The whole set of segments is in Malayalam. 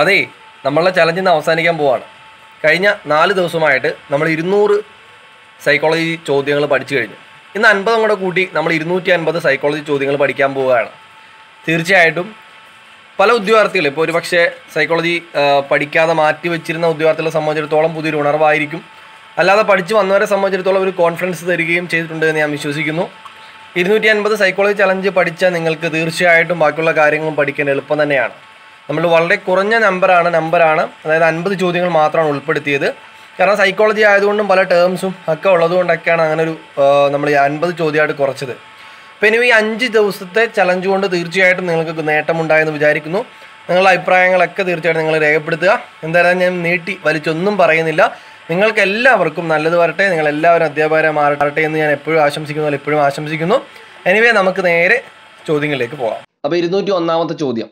അതേ നമ്മളുടെ ചലഞ്ച് നിന്ന് അവസാനിക്കാൻ പോവാണ് കഴിഞ്ഞ നാല് ദിവസമായിട്ട് നമ്മൾ ഇരുന്നൂറ് സൈക്കോളജി ചോദ്യങ്ങൾ പഠിച്ചു കഴിഞ്ഞു ഇന്ന് അൻപതും കൂടെ കൂട്ടി നമ്മൾ ഇരുന്നൂറ്റി അൻപത് സൈക്കോളജി ചോദ്യങ്ങൾ പഠിക്കാൻ പോവുകയാണ് തീർച്ചയായിട്ടും പല ഉദ്യോഗാർത്ഥികളും ഇപ്പോൾ ഒരു പക്ഷേ സൈക്കോളജി പഠിക്കാതെ മാറ്റി വെച്ചിരുന്ന ഉദ്യോഗാർത്ഥികളെ സംബന്ധിച്ചിടത്തോളം പുതിയൊരു ഉണർവായിരിക്കും അല്ലാതെ പഠിച്ചു വന്നവരെ സംബന്ധിച്ചിടത്തോളം ഒരു കോൺഫിഡൻസ് തരികയും ചെയ്തിട്ടുണ്ട് എന്ന് ഞാൻ വിശ്വസിക്കുന്നു ഇരുന്നൂറ്റി അൻപത് സൈക്കോളജി ചലഞ്ച് പഠിച്ചാൽ നിങ്ങൾക്ക് തീർച്ചയായിട്ടും ബാക്കിയുള്ള കാര്യങ്ങളും പഠിക്കാൻ എളുപ്പം തന്നെയാണ് നമ്മൾ വളരെ കുറഞ്ഞ നമ്പറാണ് നമ്പറാണ് അതായത് അൻപത് ചോദ്യങ്ങൾ മാത്രമാണ് ഉൾപ്പെടുത്തിയത് കാരണം സൈക്കോളജി ആയതുകൊണ്ടും പല ടേംസും ഒക്കെ ഉള്ളതുകൊണ്ടൊക്കെയാണ് അങ്ങനെ ഒരു നമ്മൾ അൻപത് ചോദ്യമായിട്ട് കുറച്ചത് അപ്പോൾ ഇനി ഈ അഞ്ച് ദിവസത്തെ ചലഞ്ച് കൊണ്ട് തീർച്ചയായിട്ടും നിങ്ങൾക്ക് നേട്ടമുണ്ടായെന്ന് വിചാരിക്കുന്നു നിങ്ങളുടെ അഭിപ്രായങ്ങളൊക്കെ തീർച്ചയായിട്ടും നിങ്ങൾ രേഖപ്പെടുത്തുക എന്തായാലും ഞാൻ നീട്ടി വലിച്ചൊന്നും പറയുന്നില്ല നിങ്ങൾക്ക് എല്ലാവർക്കും നല്ലത് വരട്ടെ നിങ്ങൾ എല്ലാവരും അധ്യാപകരെ മാറട്ടെ എന്ന് ഞാൻ എപ്പോഴും ആശംസിക്കുന്നു എപ്പോഴും ആശംസിക്കുന്നു എനിവേ നമുക്ക് നേരെ ചോദ്യങ്ങളിലേക്ക് പോകാം അപ്പോൾ ഇരുന്നൂറ്റി ഒന്നാമത്തെ ചോദ്യം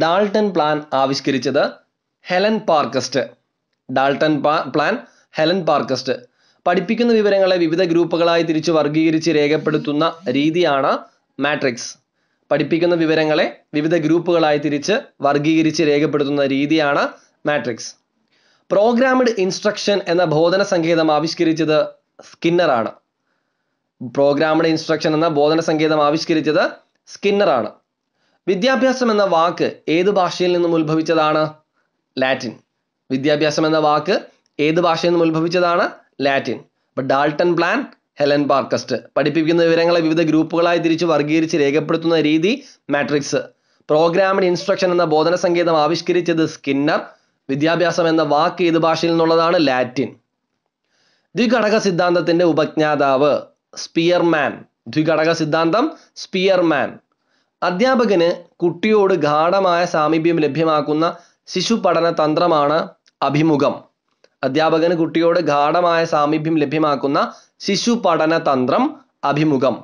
ഡാൾട്ടൺ പ്ലാൻ ആവിഷ്കരിച്ചത് Helen Parkhurst Dalton plan Helen Parkhurst പഠിപ്പിക്കുന്ന വിവരങ്ങളെ വിവിധ ഗ്രൂപ്പുകളായി തിരിച്ച് വർഗീകരിച്ച് രേഖപ്പെടുത്തുന്ന രീതിയാണ് മാട്രിക്സ് പഠിപ്പിക്കുന്ന വിവരങ്ങളെ വിവിധ ഗ്രൂപ്പുകളായി തിരിച്ച് വർഗീകരിച്ച് രേഖപ്പെടുത്തുന്ന രീതിയാണ് മാട്രിക്സ് പ്രോഗ്രാംഡ് ഇൻസ്ട്രക്ഷൻ എന്ന ബോധന സങ്കേതം ആവിഷ്കരിച്ചത് സ്കിന്നറാണ് പ്രോഗ്രാംഡ് ഇൻസ്ട്രക്ഷൻ എന്ന ബോധന സങ്കേതം ആവിഷ്കരിച്ചത് സ്കിന്നറാണ് വിദ്യാഭ്യാസം എന്ന വാക്ക് ഏത് ഭാഷയിൽ നിന്നും ഉത്ഭവിച്ചതാണ് ലാറ്റിൻ വിദ്യാഭ്യാസം എന്ന വാക്ക് ഏത് ഭാഷയിൽ നിന്നും ഉത്ഭവിച്ചതാണ് ലാറ്റിൻ അപ്പോൾ ഡാൾട്ടൺ പ്ലാൻ ഹെലൻ പാർക്കസ്റ്റ് പഠിപ്പിക്കുന്ന വിവരങ്ങളെ വിവിധ ഗ്രൂപ്പുകളായി തിരിച്ച് വർഗീകരിച്ച് രേഖപ്പെടുത്തുന്ന രീതി മാട്രിക്സ് പ്രോഗ്രാമിഡ് ഇൻസ്ട്രക്ഷൻ എന്ന ബോധന സങ്കേതം ആവിഷ്കരിച്ചത് സ്കിന്നർ വിദ്യാഭ്യാസം എന്ന വാക്ക് ഏത് ഭാഷയിൽ നിന്നുള്ളതാണ് ലാറ്റിൻ ദ്വിഘടക സിദ്ധാന്തത്തിന്റെ ഉപജ്ഞാതാവ് സ്പിയർമാൻ ദ്വിഘടക സിദ്ധാന്തം സ്പിയർമാൻ അധ്യാപകന് കുട്ടിയോട് ഗാഠമായ സാമീപ്യം ലഭ്യമാക്കുന്ന ശിശു പഠന തന്ത്രമാണ് അഭിമുഖം അധ്യാപകന് കുട്ടിയോട് ഗാഠമായ സാമീപ്യം ലഭ്യമാക്കുന്ന ശിശു പഠന തന്ത്രം അഭിമുഖം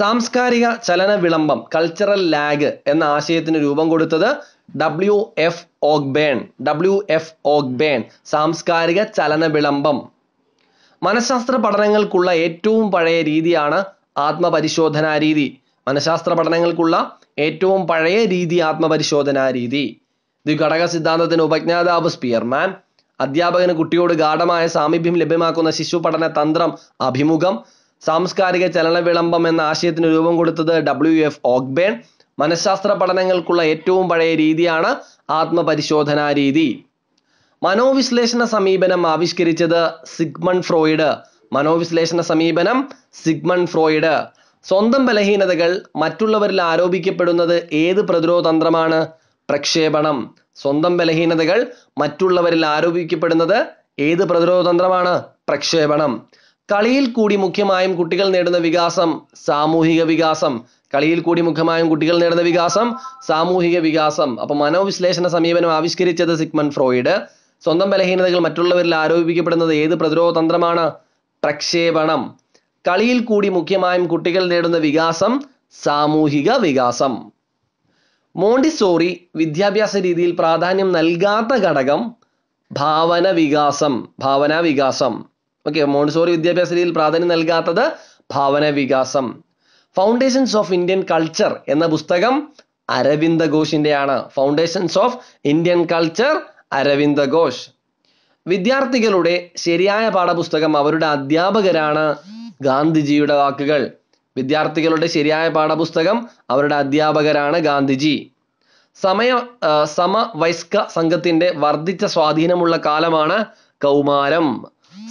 സാംസ്കാരിക ചലന വിളംബം കൾച്ചറൽ ലാഗ് എന്ന ആശയത്തിന് രൂപം കൊടുത്തത് W F Ogburn W F Ogburn സാംസ്കാരിക ചലന വിളംബം മനഃശാസ്ത്ര പഠനങ്ങൾക്കുള്ള ഏറ്റവും പഴയ രീതിയാണ് ആത്മപരിശോധനാ രീതി മനഃശാസ്ത്ര പഠനങ്ങൾക്കുള്ള ഏറ്റവും പഴയ രീതി ആത്മപരിശോധനാ രീതി ദ്വിഘടക സിദ്ധാന്തത്തിന് ഉപജ്ഞാതാവ് സ്പിയർമാൻ അധ്യാപകന് കുട്ടിയോട് ഗാഠമായ സാമീപ്യം ലഭ്യമാക്കുന്ന ശിശു പഠന തന്ത്രം അഭിമുഖം സാംസ്കാരിക ചലന വിളംബം എന്ന ആശയത്തിന് രൂപം കൊടുത്തത് ഡബ്ല്യു എഫ് ഓഗ്ബേൺ മനഃശാസ്ത്ര പഠനങ്ങൾക്കുള്ള ഏറ്റവും പഴയ രീതിയാണ് ആത്മപരിശോധനാ രീതി മനോവിശ്ലേഷണ സമീപനം ആവിഷ്കരിച്ചത് സിഗ്മൺ ഫ്രോയിഡ് മനോവിശ്ലേഷണ സമീപനം സിഗ്മൺ ഫ്രോയിഡ് സ്വന്തം ബലഹീനതകൾ മറ്റുള്ളവരിൽ ആരോപിക്കപ്പെടുന്നത് ഏത് പ്രതിരോധതന്ത്രമാണ് പ്രക്ഷേപണം സ്വന്തം ബലഹീനതകൾ മറ്റുള്ളവരിൽ ആരോപിക്കപ്പെടുന്നത് ഏത് പ്രതിരോധതന്ത്രമാണ് പ്രക്ഷേപണം കളിയിൽ കൂടി മുഖ്യമായും കുട്ടികൾ നേടുന്ന വികാസം സാമൂഹിക വികാസം കളിയിൽ കൂടി മുഖ്യമായും കുട്ടികൾ നേടുന്ന വികാസം സാമൂഹിക വികാസം അപ്പൊ മനോവിശ്ലേഷണ സമീപനം ആവിഷ്കരിച്ചത് സിഗ്മൻ ഫ്രോയിഡ് സ്വന്തം ബലഹീനതകൾ മറ്റുള്ളവരിൽ ആരോപിക്കപ്പെടുന്നത് ഏത് പ്രതിരോധ തന്ത്രമാണ് പ്രക്ഷേപണം കളിയിൽ കൂടി മുഖ്യമായും കുട്ടികൾ നേടുന്ന വികാസം സാമൂഹിക വികാസം മോണ്ടിസോറി വിദ്യാഭ്യാസ രീതിയിൽ പ്രാധാന്യം നൽകാത്ത ഘടകം ഭാവന വികാസം ഭാവനാ വികാസം ഓക്കെ മോണ്ടിസോറി വിദ്യാഭ്യാസ രീതിയിൽ പ്രാധാന്യം നൽകാത്തത് ഭാവന വികാസം ഫൗണ്ടേഷൻസ് ഓഫ് ഇന്ത്യൻ കൾച്ചർ എന്ന പുസ്തകം അരവിന്ദ ഘോഷിൻ്റെയാണ് foundations of Indian culture Aurobindo Ghosh വിദ്യാർത്ഥികളുടെ ശരിയായ പാഠപുസ്തകം അവരുടെ അധ്യാപകരാണ് ഗാന്ധിജിയുടെ വാക്കുകൾ വിദ്യാർത്ഥികളുടെ ശരിയായ പാഠപുസ്തകം അവരുടെ അധ്യാപകരാണ് ഗാന്ധിജി സമയ സമവയസ്ക സംഘത്തിന്റെ വർദ്ധിച്ച സ്വാധീനമുള്ള കാലമാണ് കൗമാരം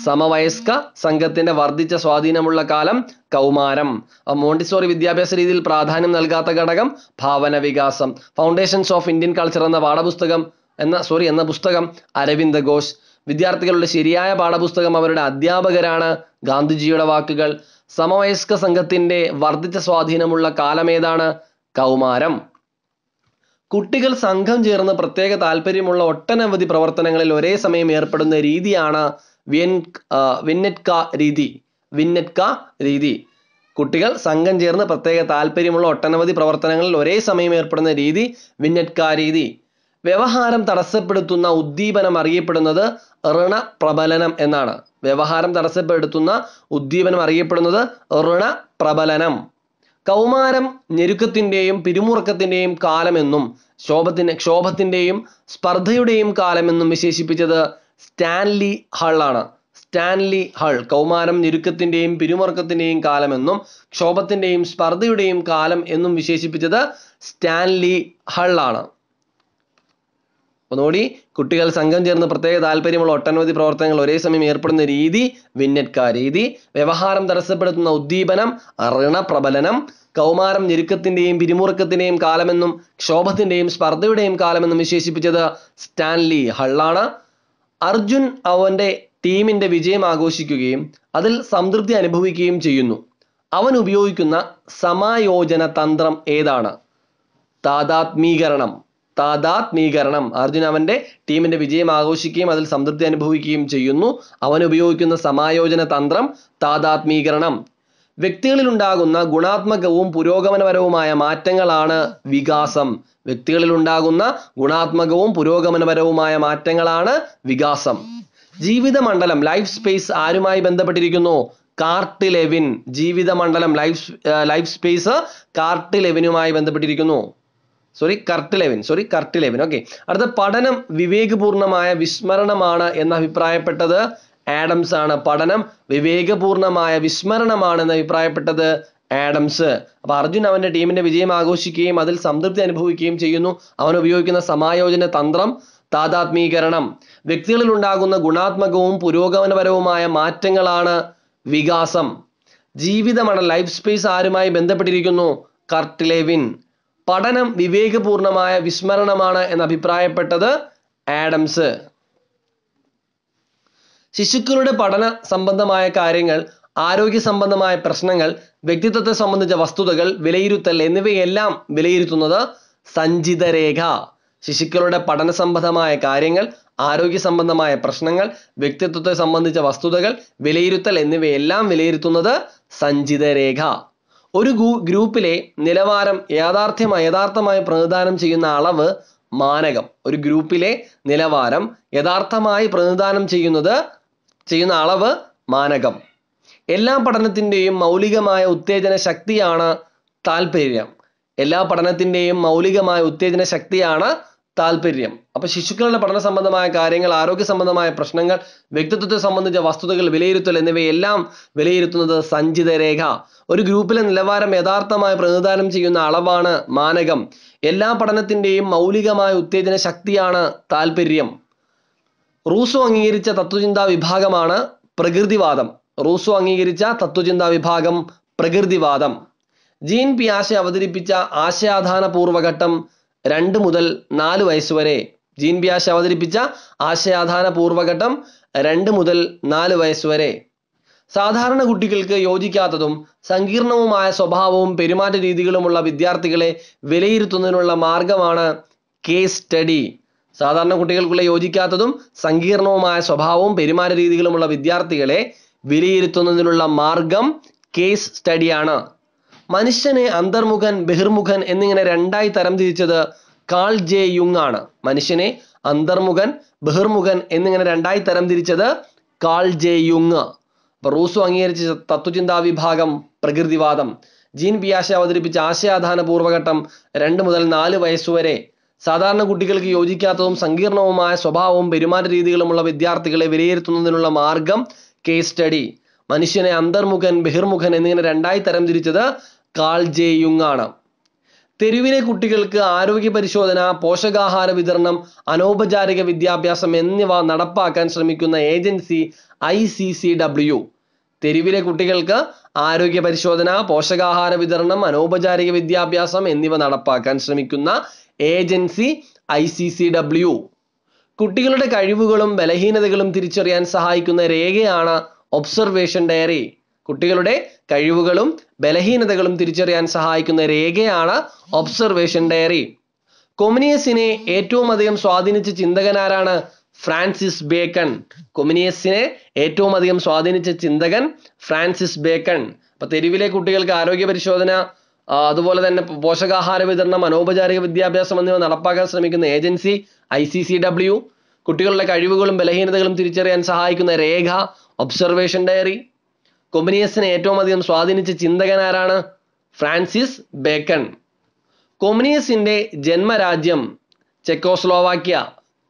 സമവയസ്ക സംഘത്തിന്റെ വർദ്ധിച്ച സ്വാധീനമുള്ള കാലം കൗമാരം മോണ്ടിസോറി വിദ്യാഭ്യാസ രീതിയിൽ പ്രാധാന്യം നൽകാത്ത ഘടകം ഭാവന വികാസം ഫൗണ്ടേഷൻസ് ഓഫ് ഇന്ത്യൻ കൾച്ചർ എന്ന പാഠപുസ്തകം എന്ന സോറി എന്ന പുസ്തകം അരവിന്ദ ഘോഷ് വിദ്യാർത്ഥികളുടെ ശരിയായ പാഠപുസ്തകം അവരുടെ അധ്യാപകരാണ് ഗാന്ധിജിയുടെ വാക്കുകൾ സമവയസ്ക സംഘത്തിന്റെ വർദ്ധിച്ച സ്വാധീനമുള്ള കാലമേതാണ് കൗമാരം കുട്ടികൾ സംഘം ചേർന്ന് പ്രത്യേക താല്പര്യമുള്ള ഒട്ടനവധി പ്രവർത്തനങ്ങളിൽ ഒരേ സമയം ഏർപ്പെടുന്ന രീതിയാണ് വിയൻ വിന്നറ്റ്ക രീതി വിന്നറ്റ്ക രീതി കുട്ടികൾ സംഘം ചേർന്ന് പ്രത്യേക താല്പര്യമുള്ള ഒട്ടനവധി പ്രവർത്തനങ്ങളിൽ ഒരേ സമയം ഏർപ്പെടുന്ന രീതി വിന്നറ്റ്ക രീതി വ്യവഹാരം തടസ്സപ്പെടുത്തുന്ന ഉദ്ദീപനം അറിയപ്പെടുന്നത് പ്രബലനം എന്നാണ് വ്യവഹാരം തടസ്സപ്പെടുത്തുന്ന ഉദ്ദീപനം അറിയപ്പെടുന്നത് ഋണ പ്രബലനം കൗമാരം ഞെരുക്കത്തിൻ്റെയും പിരിമുറുക്കത്തിൻ്റെയും കാലമെന്നും ക്ഷോഭത്തിൻ്റെ ക്ഷോഭത്തിൻ്റെയും സ്പർദ്ധയുടെയും കാലമെന്നും വിശേഷിപ്പിച്ചത് സ്റ്റാൻലി ഹള്ളാണ് സ്റ്റാൻലി ഹൾ കൗമാരം ഞെരുക്കത്തിൻ്റെയും പിരിമുറുക്കത്തിൻ്റെയും കാലമെന്നും ക്ഷോഭത്തിൻ്റെയും സ്പർദ്ധയുടെയും കാലം എന്നും വിശേഷിപ്പിച്ചത് സ്റ്റാൻലി ഹള്ളാണ് ഒന്നുകൂടി കുട്ടികൾ സംഘം ചേർന്ന് പ്രത്യേക താല്പര്യമുള്ള ഒട്ടനവധി പ്രവർത്തനങ്ങൾ ഒരേ സമയം ഏർപ്പെടുന്ന രീതി വിന്നറ്റ്കാ രീതി വ്യവഹാരം തടസ്സപ്പെടുത്തുന്ന ഉദ്ദീപനം ഋണപ്രബലനം കൗമാരം ഞെരുക്കത്തിന്റെയും പിരിമുറുക്കത്തിന്റെയും കാലമെന്നും ക്ഷോഭത്തിന്റെയും സ്പർദ്ധയുടെയും കാലമെന്നും വിശേഷിപ്പിച്ചത് സ്റ്റാൻലി ഹള്ളാണ് അർജുൻ അവൻ്റെ ടീമിൻ്റെ വിജയം ആഘോഷിക്കുകയും അതിൽ സംതൃപ്തി അനുഭവിക്കുകയും ചെയ്യുന്നു അവൻ ഉപയോഗിക്കുന്ന സമായോജന തന്ത്രം ഏതാണ് താതാത്മീകരണം താതാത്മീകരണം അർജുൻ അവൻ്റെ ടീമിൻ്റെ വിജയം ആഘോഷിക്കുകയും അതിൽ സംതൃപ്തി അനുഭവിക്കുകയും ചെയ്യുന്നു അവൻ ഉപയോഗിക്കുന്ന സമായോജന തന്ത്രം താതാത്മീകരണം ഉണ്ടാകുന്ന ഗുണാത്മകവും പുരോഗമനപരവുമായ മാറ്റങ്ങളാണ് വികാസം വ്യക്തികളിൽ ഉണ്ടാകുന്ന ഗുണാത്മകവും പുരോഗമനപരവുമായ മാറ്റങ്ങളാണ് വികാസം ജീവിതമണ്ഡലം ലൈഫ് സ്പേസ് ആരുമായി ബന്ധപ്പെട്ടിരിക്കുന്നു കാർട്ടിലെവിൻ ജീവിത ജീവിതമണ്ഡലം ലൈഫ് ലൈഫ് സ്പേസ് കാർട്ടിലെവിനുമായി ബന്ധപ്പെട്ടിരിക്കുന്നു sorry Kurt Lewin sorry Kurt Lewin okay അടുത്ത പഠനം വിവേകപൂർണമായ വിസ്മരണമാണ് എന്ന് അഭിപ്രായപ്പെട്ടത് ആഡംസ് ആണ് പഠനം വിവേകപൂർണമായ വിസ്മരണമാണ് എന്ന് അഭിപ്രായപ്പെട്ടത് ആഡംസ് അപ്പൊ അർജുൻ അവന്റെ ടീമിന്റെ വിജയം ആഘോഷിക്കുകയും അതിൽ സംതൃപ്തി അനുഭവിക്കുകയും ചെയ്യുന്നു അവൻ ഉപയോഗിക്കുന്ന സമായോജന തന്ത്രം താതാത്മീകരണം വ്യക്തികളിൽ ഉണ്ടാകുന്ന ഗുണാത്മകവും പുരോഗമനപരവുമായ മാറ്റങ്ങളാണ് വികാസം ജീവിതമാണ് ലൈഫ് സ്പേസ് ആരുമായി ബന്ധപ്പെട്ടിരിക്കുന്നു കർട്ടിലെവിൻ പഠനം വിവേകപൂർണമായ വിസ്മരണമാണ് എന്ന് അഭിപ്രായപ്പെട്ടത് ആഡംസ് ശിശുക്കളുടെ പഠന സംബന്ധമായ കാര്യങ്ങൾ ആരോഗ്യ സംബന്ധമായ പ്രശ്നങ്ങൾ വ്യക്തിത്വത്തെ സംബന്ധിച്ച വസ്തുതകൾ വിലയിരുത്തൽ എന്നിവയെല്ലാം വിലയിരുത്തുന്നത് സഞ്ചിതരേഖ ശിശുക്കളുടെ പഠന സംബന്ധമായ കാര്യങ്ങൾ ആരോഗ്യ സംബന്ധമായ പ്രശ്നങ്ങൾ വ്യക്തിത്വത്തെ സംബന്ധിച്ച വസ്തുതകൾ വിലയിരുത്തൽ എന്നിവയെല്ലാം വിലയിരുത്തുന്നത് സഞ്ചിതരേഖ ഒരു ഗ്രൂപ്പിലെ നിലവാരം യാഥാർത്ഥ്യമായി യഥാർത്ഥമായി പ്രതിനിധാനം ചെയ്യുന്ന അളവ് മാനകം ഒരു ഗ്രൂപ്പിലെ നിലവാരം യഥാർത്ഥമായി പ്രതിനിധാനം ചെയ്യുന്നത് ചെയ്യുന്ന അളവ് മാനകം എല്ലാ പഠനത്തിൻ്റെയും മൗലികമായ ഉത്തേജന ശക്തിയാണ് താല്പര്യം എല്ലാ പഠനത്തിൻ്റെയും മൗലികമായ ഉത്തേജന ശക്തിയാണ് താല്പര്യം അപ്പോൾ ശിശുക്കളുടെ പഠന സംബന്ധമായ കാര്യങ്ങൾ ആരോഗ്യ സംബന്ധമായ പ്രശ്നങ്ങൾ വ്യക്തിത്വത്തെ സംബന്ധിച്ച വസ്തുതകൾ വിലയിരുത്തൽ എന്നിവയെല്ലാം വിലയിരുത്തുന്നത് സഞ്ചിത രേഖ ഒരു ഗ്രൂപ്പിലെ നിലവാരം യഥാർത്ഥമായി പ്രതിനിധാനം ചെയ്യുന്ന അളവാണ് മാനകം എല്ലാ പഠനത്തിന്റെയും മൗലികമായ ഉത്തേജന ശക്തിയാണ് താല്പര്യം റൂസോ അംഗീകരിച്ച തത്വചിന്താ വിഭാഗമാണ് പ്രകൃതിവാദം റൂസോ അംഗീകരിച്ച തത്വചിന്താ വിഭാഗം പ്രകൃതിവാദം ജീൻ പിയാഷെ അവതരിപ്പിച്ച ആശയാധാന പൂർവ്വഘട്ടം രണ്ട് മുതൽ നാല് വയസ്സ് വരെ ജീൻ ബ്യാശ് അവതരിപ്പിച്ച ആശയാധാന പൂർവ്വഘട്ടം രണ്ട് മുതൽ നാല് വയസ്സ് വരെ സാധാരണ കുട്ടികൾക്ക് യോജിക്കാത്തതും സങ്കീർണവുമായ സ്വഭാവവും പെരുമാറ്റ രീതികളുമുള്ള വിദ്യാർത്ഥികളെ വിലയിരുത്തുന്നതിനുള്ള മാർഗമാണ് കേസ് സ്റ്റഡി സാധാരണ കുട്ടികൾക്കുള്ള യോജിക്കാത്തതും സങ്കീർണവുമായ സ്വഭാവവും പെരുമാറ്റ രീതികളുമുള്ള വിദ്യാർത്ഥികളെ വിലയിരുത്തുന്നതിനുള്ള മാർഗം കേസ് സ്റ്റഡിയാണ് മനുഷ്യനെ അന്തർമുഖൻ ബഹിർമുഖൻ എന്നിങ്ങനെ രണ്ടായി തിരിച്ചത് കാൾ ജെ യുങ് ആണ് മനുഷ്യനെ അന്തർമുഖൻ ബഹിർമുഖൻ എന്നിങ്ങനെ രണ്ടായി തിരിച്ചത് കാൾ ജെ യുങ് അപ്പൊ റൂസു അംഗീകരിച്ച തത്വചിന്താ വിഭാഗം പ്രകൃതിവാദം ജീൻ പിയാശ അവതരിപ്പിച്ച ആശയാധാന പൂർവ്വഘട്ടം രണ്ട് മുതൽ നാല് വയസ്സുവരെ സാധാരണ കുട്ടികൾക്ക് യോജിക്കാത്തതും സങ്കീർണവുമായ സ്വഭാവവും പെരുമാറ്റ രീതികളുമുള്ള വിദ്യാർത്ഥികളെ വിലയിരുത്തുന്നതിനുള്ള മാർഗം കേസ് സ്റ്റഡി മനുഷ്യനെ അന്തർമുഖൻ ബഹിർമുഖൻ എന്നിങ്ങനെ രണ്ടായി തരം തിരിച്ചത് കാൾ ജെ യുങ് ആണ് തെരുവിലെ കുട്ടികൾക്ക് ആരോഗ്യ പരിശോധന പോഷകാഹാര വിതരണം അനൗപചാരിക വിദ്യാഭ്യാസം എന്നിവ നടപ്പാക്കാൻ ശ്രമിക്കുന്ന agency I C C W തെരുവിലെ കുട്ടികൾക്ക് ആരോഗ്യ പരിശോധന പോഷകാഹാര വിതരണം അനൗപചാരിക വിദ്യാഭ്യാസം എന്നിവ നടപ്പാക്കാൻ ശ്രമിക്കുന്ന agency I C C W കുട്ടികളുടെ കഴിവുകളും ബലഹീനതകളും തിരിച്ചറിയാൻ സഹായിക്കുന്ന രേഖയാണ് ഒബ്സർവേഷൻ ഡയറി കുട്ടികളുടെ കഴിവുകളും ബലഹീനതകളും തിരിച്ചറിയാൻ സഹായിക്കുന്ന രേഖയാണ് ഒബ്സർവേഷൻ ഡയറി കൊമിനിയസിനെ ഏറ്റവും അധികം സ്വാധീനിച്ച ചിന്തകനാരാണ് ഫ്രാൻസിസ് ബേക്കൺ കൊമിനിയസിനെ ഏറ്റവും അധികം സ്വാധീനിച്ച ചിന്തകൻ ഫ്രാൻസിസ് ബേക്കൺ അപ്പൊ തെരുവിലെ കുട്ടികൾക്ക് ആരോഗ്യ പരിശോധന അതുപോലെ തന്നെ പോഷകാഹാര വിതരണം അനൗപചാരിക വിദ്യാഭ്യാസം എന്നിവ നടപ്പാക്കാൻ ശ്രമിക്കുന്ന agency I C C W കുട്ടികളുടെ കഴിവുകളും ബലഹീനതകളും തിരിച്ചറിയാൻ സഹായിക്കുന്ന രേഖ ഒബ്സർവേഷൻ ഡയറി കൊമ്മിനിയസിനെ ഏറ്റവും അധികം സ്വാധീനിച്ച ചിന്തകൻ ആരാണ് ഫ്രാൻസിസ് ബേക്കൺ കൊമിനിയസിന്റെ ജന്മരാജ്യം ചെക്കോസ്ലോവാക്യ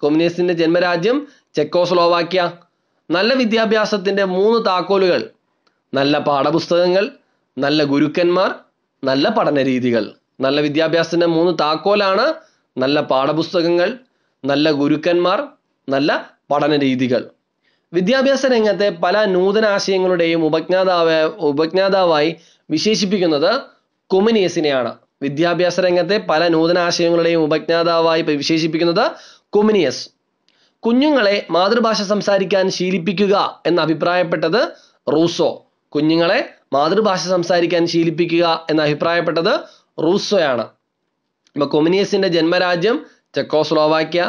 കൊമിനിയസിന്റെ ജന്മരാജ്യം ചെക്കോസ്ലോവാക്യ നല്ല വിദ്യാഭ്യാസത്തിന്റെ മൂന്ന് താക്കോലുകൾ നല്ല പാഠപുസ്തകങ്ങൾ നല്ല ഗുരുക്കന്മാർ നല്ല പഠന രീതികൾ നല്ല വിദ്യാഭ്യാസത്തിന്റെ മൂന്ന് താക്കോലാണ് നല്ല പാഠപുസ്തകങ്ങൾ നല്ല ഗുരുക്കന്മാർ നല്ല പഠന രീതികൾ വിദ്യാഭ്യാസ രംഗത്തെ പല ആശയങ്ങളുടെയും ഉപജ്ഞാതാവ് ഉപജ്ഞാതാവായി വിശേഷിപ്പിക്കുന്നത് കൊമിനിയസിനെയാണ് വിദ്യാഭ്യാസ രംഗത്തെ പല ആശയങ്ങളുടെയും ഉപജ്ഞാതാവായി വിശേഷിപ്പിക്കുന്നത് കൊമിനിയസ് കുഞ്ഞുങ്ങളെ മാതൃഭാഷ സംസാരിക്കാൻ ശീലിപ്പിക്കുക എന്ന് അഭിപ്രായപ്പെട്ടത് റൂസോ കുഞ്ഞുങ്ങളെ മാതൃഭാഷ സംസാരിക്കാൻ ശീലിപ്പിക്കുക എന്ന് അഭിപ്രായപ്പെട്ടത് റൂസോയാണ് അപ്പോൾ കൊമിനിയസിന്റെ ജന്മരാജ്യം ചെക്കോസ്ലോവാക്യ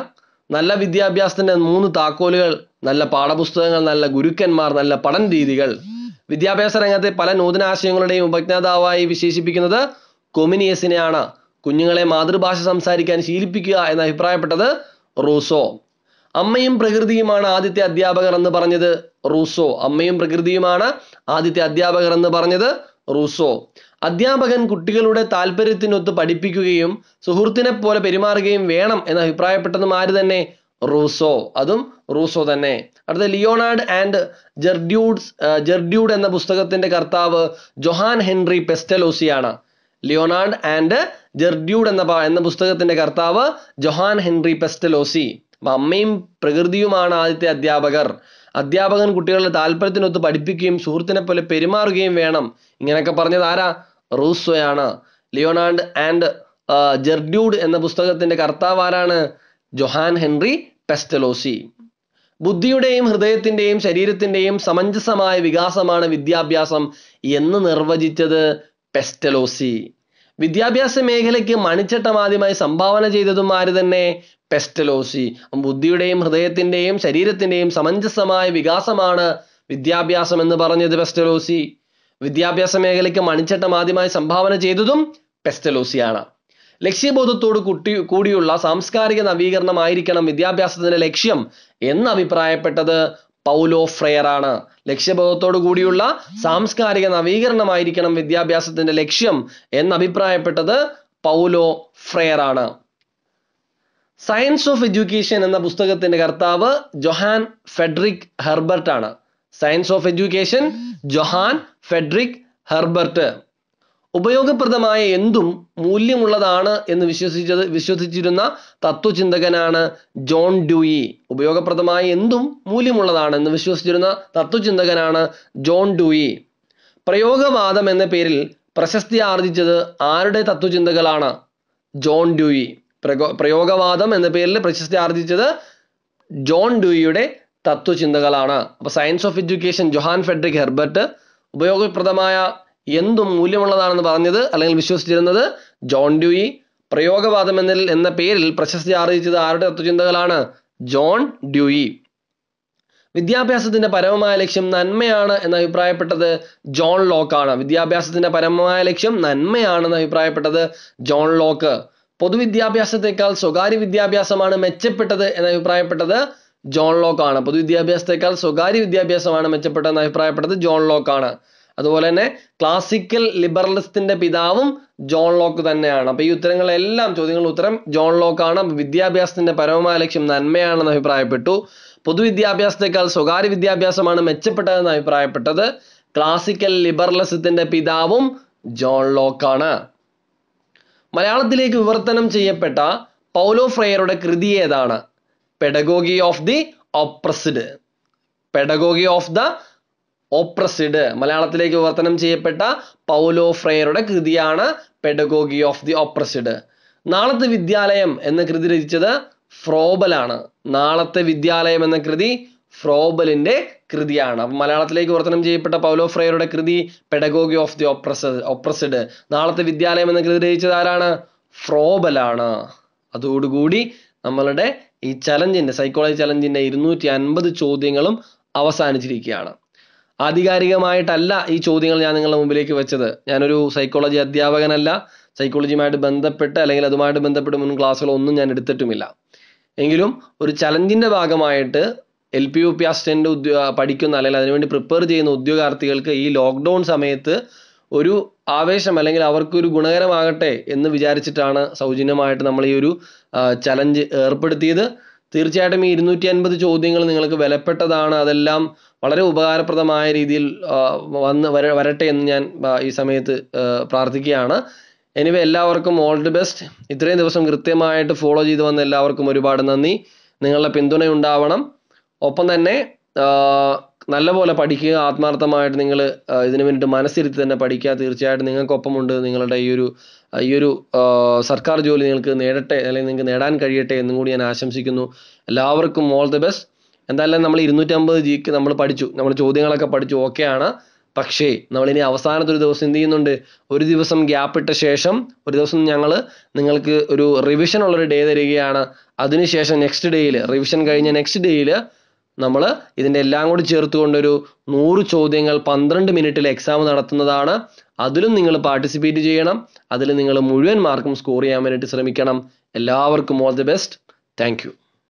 നല്ല വിദ്യാഭ്യാസത്തിൻ്റെ മൂന്ന് താക്കോലുകൾ നല്ല പാഠപുസ്തകങ്ങൾ നല്ല ഗുരുക്കന്മാർ നല്ല പഠന രീതികൾ വിദ്യാഭ്യാസ രംഗത്തെ പല നൂതനാശയങ്ങളുടെയും ഉപജ്ഞാതാവായി വിശേഷിപ്പിക്കുന്നത് കൊമിനിയസിനെയാണ് കുഞ്ഞുങ്ങളെ മാതൃഭാഷ സംസാരിക്കാൻ ശീലിപ്പിക്കുക എന്ന് അഭിപ്രായപ്പെട്ടത് റൂസോ അമ്മയും പ്രകൃതിയുമാണ് ആദ്യത്തെ അധ്യാപകർ എന്ന് പറഞ്ഞത് റൂസോ അമ്മയും പ്രകൃതിയുമാണ് ആദ്യത്തെ അധ്യാപകർ എന്ന് പറഞ്ഞത് റൂസോ അധ്യാപകൻ കുട്ടികളുടെ താല്പര്യത്തിനൊത്ത് പഠിപ്പിക്കുകയും സുഹൃത്തിനെ പോലെ പെരുമാറുകയും വേണം എന്ന് അഭിപ്രായപ്പെട്ടതും ആര് തന്നെ റൂസോ അതും റൂസോ തന്നെ അടുത്ത ലിയോണാർഡ് ആൻഡ് ജെർഡ്യൂഡ്സ് ജെർഡ്യൂഡ് എന്ന പുസ്തകത്തിന്റെ കർത്താവ് ജൊഹാൻ ഹെൻറി പെസ്റ്റലോസിയാണ് ലിയോണാർഡ് ആൻഡ് ജെർഡ്യൂഡ് എന്ന എന്ന പുസ്തകത്തിന്റെ കർത്താവ് ജൊഹാൻ ഹെൻറി പെസ്റ്റലോസി അമ്മയും പ്രകൃതിയുമാണ് ആദ്യത്തെ അധ്യാപകർ അധ്യാപകൻ കുട്ടികളുടെ താല്പര്യത്തിനൊത്ത് പഠിപ്പിക്കുകയും സുഹൃത്തിനെ പോലെ പെരുമാറുകയും വേണം ഇങ്ങനെയൊക്കെ പറഞ്ഞത് ആരാ റൂസോയാണ് ലിയോണാൾഡ് ആൻഡ് ജെർഡ്യൂഡ് എന്ന പുസ്തകത്തിന്റെ കർത്താവ് ആരാണ് ജൊഹാൻ ഹെൻറി പെസ്റ്റലോസി ബുദ്ധിയുടെയും ഹൃദയത്തിന്റെയും ശരീരത്തിന്റെയും സമഞ്ജസമായ വികാസമാണ് വിദ്യാഭ്യാസം എന്ന് നിർവചിച്ചത് പെസ്റ്റലോസി വിദ്യാഭ്യാസ മേഖലയ്ക്ക് മണിച്ചട്ടം ആദ്യമായി സംഭാവന ചെയ്തതും ആര് തന്നെ പെസ്റ്റലോസി ബുദ്ധിയുടെയും ഹൃദയത്തിന്റെയും ശരീരത്തിന്റെയും സമഞ്ജസമായ വികാസമാണ് വിദ്യാഭ്യാസം എന്ന് പറഞ്ഞത് പെസ്റ്റലോസി വിദ്യാഭ്യാസ മേഖലയ്ക്ക് ആദ്യമായി സംഭാവന ചെയ്തതും പെസ്റ്റലോസിയാണ് ലക്ഷ്യബോധത്തോട് കുട്ടി കൂടിയുള്ള സാംസ്കാരിക നവീകരണമായിരിക്കണം വിദ്യാഭ്യാസത്തിന്റെ ലക്ഷ്യം എന്ന് അഭിപ്രായപ്പെട്ടത് പൗലോ ആണ് ലക്ഷ്യബോധത്തോട് കൂടിയുള്ള സാംസ്കാരിക നവീകരണമായിരിക്കണം വിദ്യാഭ്യാസത്തിന്റെ ലക്ഷ്യം എന്ന് അഭിപ്രായപ്പെട്ടത് പൗലോ ആണ് സയൻസ് ഓഫ് എഡ്യൂക്കേഷൻ എന്ന പുസ്തകത്തിന്റെ കർത്താവ് ജൊഹാൻ ഫെഡറിക് ഹെർബർട്ട് ആണ് science of education Johann Friedrich Herbart ഉപയോഗപ്രദമായ എന്തും മൂല്യമുള്ളതാണ് എന്ന് വിശ്വസിച്ചത് വിശ്വസിച്ചിരുന്ന തത്വചിന്തകനാണ് ജോൺ ഡ്യൂയി ഉപയോഗപ്രദമായ എന്തും മൂല്യമുള്ളതാണ് എന്ന് വിശ്വസിച്ചിരുന്ന തത്വചിന്തകനാണ് ജോൺ ഡ്യൂയി പ്രയോഗവാദം എന്ന പേരിൽ പ്രശസ്തി ആർജിച്ചത് ആരുടെ തത്വചിന്തകളാണ് ജോൺ ഡ്യൂയി പ്രയോഗവാദം എന്ന പേരിൽ പ്രശസ്തി ആർജിച്ചത് ജോൺ ഡ്യൂയിയുടെ തത്വചിന്തകളാണ് അപ്പോൾ science of education Johann Friedrich Herbart ഉപയോഗപ്രദമായ എന്തും മൂല്യമുള്ളതാണെന്ന് പറഞ്ഞത് അല്ലെങ്കിൽ വിശ്വസിച്ചിരുന്നത് ജോൺ ഡ്യൂയി പ്രയോഗവാദം എന്ന എന്ന പേരിൽ പ്രശസ്തി ആർജിച്ചത് ആരുടെ തത്വചിന്തകളാണ് ജോൺ ഡ്യൂയി വിദ്യാഭ്യാസത്തിന്റെ പരമമായ ലക്ഷ്യം നന്മയാണ് എന്ന് അഭിപ്രായപ്പെട്ടത് ജോൺ ലോക്ക് ആണ് വിദ്യാഭ്യാസത്തിന്റെ പരമമായ ലക്ഷ്യം നന്മയാണെന്ന് അഭിപ്രായപ്പെട്ടത് ജോൺ ലോക്ക് പൊതുവിദ്യാഭ്യാസത്തെക്കാൾ സ്വകാര്യ വിദ്യാഭ്യാസമാണ് മെച്ചപ്പെട്ടത് എന്ന് അഭിപ്രായപ്പെട്ടത് ജോൺ ലോക്ക് ആണ് പൊതുവിദ്യാഭ്യാസത്തെക്കാൾ സ്വകാര്യ വിദ്യാഭ്യാസമാണ് മെച്ചപ്പെട്ടതെന്ന് അഭിപ്രായപ്പെട്ടത് ജോൺ ലോക്കാണ് അതുപോലെ തന്നെ ക്ലാസിക്കൽ ലിബറലിസത്തിന്റെ പിതാവും ജോൺ ലോക്ക് തന്നെയാണ് അപ്പൊ ഈ ഉത്തരങ്ങളെല്ലാം ചോദ്യങ്ങളുടെ ഉത്തരം ജോൺ ലോക്കാണ് വിദ്യാഭ്യാസത്തിന്റെ പരമമായ ലക്ഷ്യം നന്മയാണെന്ന് അഭിപ്രായപ്പെട്ടു പൊതുവിദ്യാഭ്യാസത്തെക്കാൾ സ്വകാര്യ വിദ്യാഭ്യാസമാണ് മെച്ചപ്പെട്ടതെന്ന് അഭിപ്രായപ്പെട്ടത് ക്ലാസിക്കൽ ലിബറലിസത്തിന്റെ പിതാവും ജോൺ ലോക്കാണ് മലയാളത്തിലേക്ക് വിവർത്തനം ചെയ്യപ്പെട്ട പൗലോ ഫ്രെയറുടെ കൃതി ഏതാണ് pedagogy of the oppressed pedagogy of the oppressed മലയാളത്തിലേക്ക് വിവർത്തനം ചെയ്യപ്പെട്ട പൗലോ ഫ്രെയറുടെ കൃതിയാണ് പെഡഗോഗി ഓഫ് ദി ഓപ്രസിഡ് നാളത്തെ വിദ്യാലയം എന്ന കൃതി രചിച്ചത് ഫ്രോബലാണ് നാളത്തെ വിദ്യാലയം എന്ന കൃതി ഫ്രോബലിന്റെ കൃതിയാണ് അപ്പൊ മലയാളത്തിലേക്ക് വിവർത്തനം ചെയ്യപ്പെട്ട പൗലോ ഫ്രെയറുടെ കൃതി pedagogy of the oppress oppressed നാളത്തെ വിദ്യാലയം എന്ന കൃതി രചിച്ചത് ആരാണ് ഫ്രോബലാണ് അതോടുകൂടി നമ്മളുടെ ഈ ചലഞ്ചിന്റെ സൈക്കോളജി ചലഞ്ചിന്റെ ഇരുന്നൂറ്റി അൻപത് ചോദ്യങ്ങളും അവസാനിച്ചിരിക്കുകയാണ് ആധികാരികമായിട്ടല്ല ഈ ചോദ്യങ്ങൾ ഞാൻ നിങ്ങളുടെ മുമ്പിലേക്ക് വെച്ചത് ഞാനൊരു സൈക്കോളജി അധ്യാപകനല്ല സൈക്കോളജിയുമായിട്ട് ബന്ധപ്പെട്ട് അല്ലെങ്കിൽ അതുമായിട്ട് ബന്ധപ്പെട്ട് മുൻ ക്ലാസ്സുകളൊന്നും ഞാൻ എടുത്തിട്ടുമില്ല എങ്കിലും ഒരു ചലഞ്ചിന്റെ ഭാഗമായിട്ട് L P U P assistant ഉദ്യോ പഠിക്കുന്ന അല്ലെങ്കിൽ അതിനുവേണ്ടി പ്രിപ്പയർ ചെയ്യുന്ന ഉദ്യോഗാർത്ഥികൾക്ക് ഈ ലോക്ക്ഡൗൺ സമയത്ത് ഒരു ആവേശം അല്ലെങ്കിൽ അവർക്കൊരു ഗുണകരമാകട്ടെ എന്ന് വിചാരിച്ചിട്ടാണ് സൗജന്യമായിട്ട് നമ്മൾ ഈ ഒരു ചലഞ്ച് ഏർപ്പെടുത്തിയത് തീർച്ചയായിട്ടും ഈ ഇരുന്നൂറ്റി അൻപത് ചോദ്യങ്ങൾ നിങ്ങൾക്ക് വിലപ്പെട്ടതാണ് അതെല്ലാം വളരെ ഉപകാരപ്രദമായ രീതിയിൽ വന്ന് വര വരട്ടെ എന്ന് ഞാൻ ഈ സമയത്ത് പ്രാർത്ഥിക്കുകയാണ് എനിവേ എല്ലാവർക്കും ഓൾ ദി ബെസ്റ്റ് ഇത്രയും ദിവസം കൃത്യമായിട്ട് ഫോളോ ചെയ്തു വന്ന എല്ലാവർക്കും ഒരുപാട് നന്ദി നിങ്ങളുടെ പിന്തുണ ഉണ്ടാവണം ഒപ്പം തന്നെ നല്ലപോലെ പഠിക്കുക ആത്മാർത്ഥമായിട്ട് നിങ്ങൾ ഇതിനു വേണ്ടി മനസ്സിരുത്തി തന്നെ പഠിക്കുക തീർച്ചയായിട്ടും നിങ്ങൾക്കൊപ്പമുണ്ട് നിങ്ങളുടെ ഈ ഒരു ഈ ഒരു സർക്കാർ ജോലി നിങ്ങൾക്ക് നേടട്ടെ അല്ലെങ്കിൽ നിങ്ങൾക്ക് നേടാൻ കഴിയട്ടെ എന്നും കൂടി ഞാൻ ആശംസിക്കുന്നു എല്ലാവർക്കും ഓൾ ദി ബെസ്റ്റ് എന്തായാലും നമ്മൾ ഇരുന്നൂറ്റമ്പത് ജിക്ക് നമ്മൾ പഠിച്ചു നമ്മൾ ചോദ്യങ്ങളൊക്കെ പഠിച്ചു ഓക്കെ ആണ് പക്ഷേ നമ്മളിനി അവസാനത്തെ ഒരു ദിവസം എന്ത് ചെയ്യുന്നുണ്ട് ഒരു ദിവസം ഗ്യാപ്പ് ഇട്ട ശേഷം ഒരു ദിവസം ഞങ്ങൾ നിങ്ങൾക്ക് ഒരു റിവിഷൻ ഉള്ളൊരു ഡേ തരികയാണ് അതിനുശേഷം നെക്സ്റ്റ് ഡേയിൽ റിവിഷൻ കഴിഞ്ഞ നെക്സ്റ്റ് ഡേയിൽ നമ്മൾ ഇതിൻ്റെ എല്ലാം കൂടി ചേർത്തുകൊണ്ടൊരു നൂറ് ചോദ്യങ്ങൾ പന്ത്രണ്ട് മിനിറ്റിൽ എക്സാം നടത്തുന്നതാണ് അതിലും നിങ്ങൾ പാർട്ടിസിപ്പേറ്റ് ചെയ്യണം അതിൽ നിങ്ങൾ മുഴുവൻ മാർക്കും സ്കോർ ചെയ്യാൻ വേണ്ടിയിട്ട് ശ്രമിക്കണം എല്ലാവർക്കും ഓൾ ദി ബെസ്റ്റ് താങ്ക്